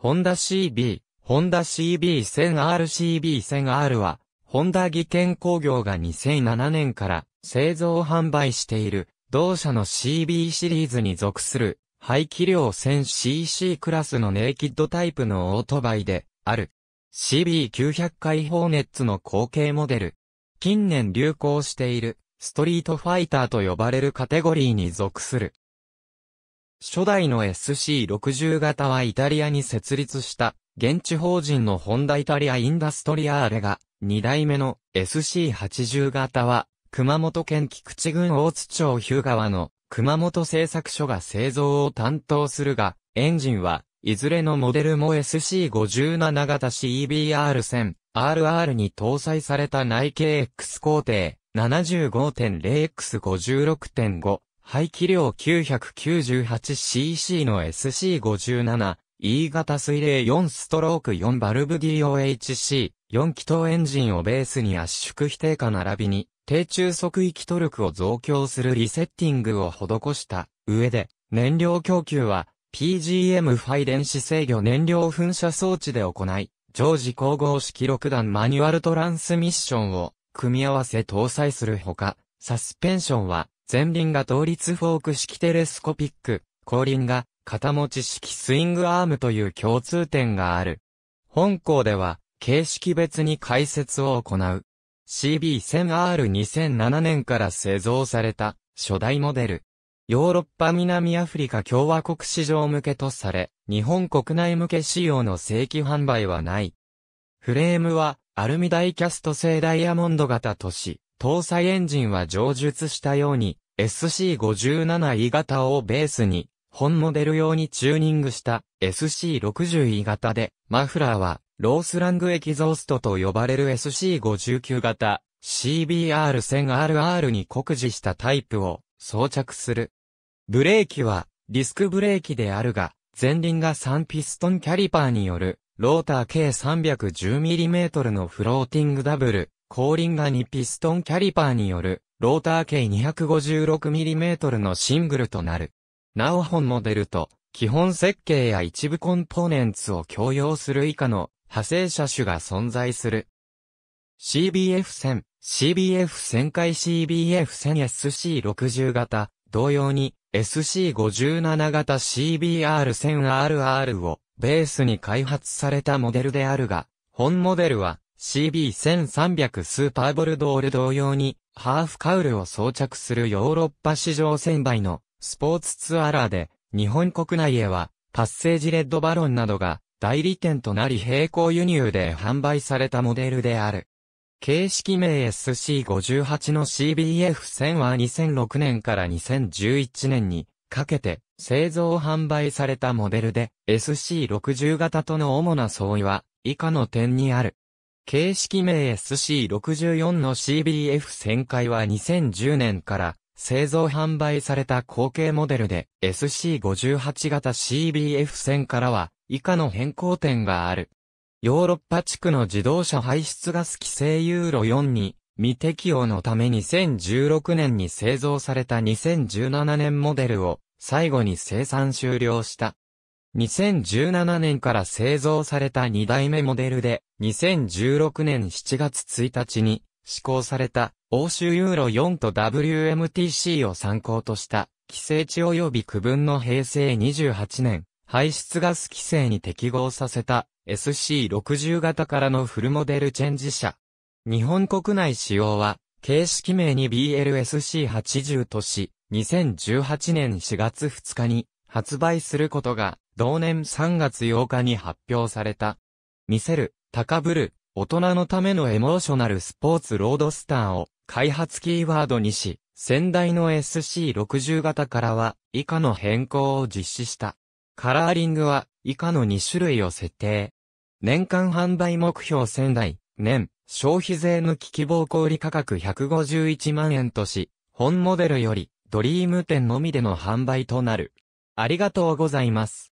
ホンダ CB、ホンダ CB1000RCB1000R は、ホンダ技研工業が2007年から製造販売している、同社の CB シリーズに属する、排気量 1000cc クラスのネイキッドタイプのオートバイで、ある。CB900 回放熱ネッツの後継モデル。近年流行している、ストリートファイターと呼ばれるカテゴリーに属する。初代の SC60 型はイタリアに設立した、現地法人のホンダイタリアインダストリアーレが、2代目の SC80 型は、熊本県菊池郡大津町日向川の熊本製作所が製造を担当するが、エンジンは、いずれのモデルも SC57 型 CBR1000、RR に搭載された内径 X 工程 75.0X56.5 排気量 998cc の SC57、E 型水冷4ストローク4バルブ DOHC、4気筒エンジンをベースに圧縮否定化並びに、低中速域トルクを増強するリセッティングを施した上で、燃料供給は PGM5 電子制御燃料噴射装置で行い、常時光合式6段マニュアルトランスミッションを組み合わせ搭載するほか、サスペンションは前輪が倒立フォーク式テレスコピック、後輪が肩持ち式スイングアームという共通点がある。本校では、形式別に解説を行う。CB1000R2007 年から製造された初代モデル。ヨーロッパ南アフリカ共和国市場向けとされ、日本国内向け仕様の正規販売はない。フレームはアルミダイキャスト製ダイヤモンド型都市、搭載エンジンは上述したように、SC57E 型をベースに、本モデル用にチューニングした SC60E 型で、マフラーはロースラングエキゾーストと呼ばれる SC59 型 CBR1000RR に酷似したタイプを装着する。ブレーキはディスクブレーキであるが、前輪が3ピストンキャリパーによるローター計 310mm のフローティングダブル後輪が2ピストンキャリパーによる、ローター径 256mm のシングルとなる。なお本モデルと、基本設計や一部コンポーネンツを共用する以下の派生車種が存在する。CBF1000、CBF1000 回 CBF1000SC60 型、同様に SC57 型 CBR1000RR をベースに開発されたモデルであるが、本モデルは CB1300 スーパーボルドール同様に、ハーフカウルを装着するヨーロッパ市場1000倍のスポーツツアーラーで、日本国内へは、パッセージレッドバロンなどが代理店となり並行輸入で販売されたモデルである。形式名 SC58 の CBF1000 は2006年から2011年にかけて製造販売されたモデルで SC60 型との主な相違は以下の点にある。形式名 SC64 の CBF 旋回は2010年から製造販売された後継モデルで SC58 型 CBF 線からは以下の変更点がある。ヨーロッパ地区の自動車排出ガス規制ユーロ4に未適用のため2016年に製造された2017年モデルを最後に生産終了した。2017年から製造された2代目モデルで、2016年7月1日に施行された欧州ユーロ4と WMTC を参考とした規制値及び区分の平成28年排出ガス規制に適合させた SC60 型からのフルモデルチェンジ車。日本国内使用は形式名に BLSC80 とし、2018年4月2日に発売することが同年3月8日に発表された。見せる、高ぶる、大人のためのエモーショナルスポーツロードスターを開発キーワードにし、先代の SC60 型からは以下の変更を実施した。カラーリングは以下の2種類を設定。年間販売目標仙台、年、消費税抜き希望小売価格151万円とし、本モデルより、ドリーム店のみでの販売となる。ありがとうございます。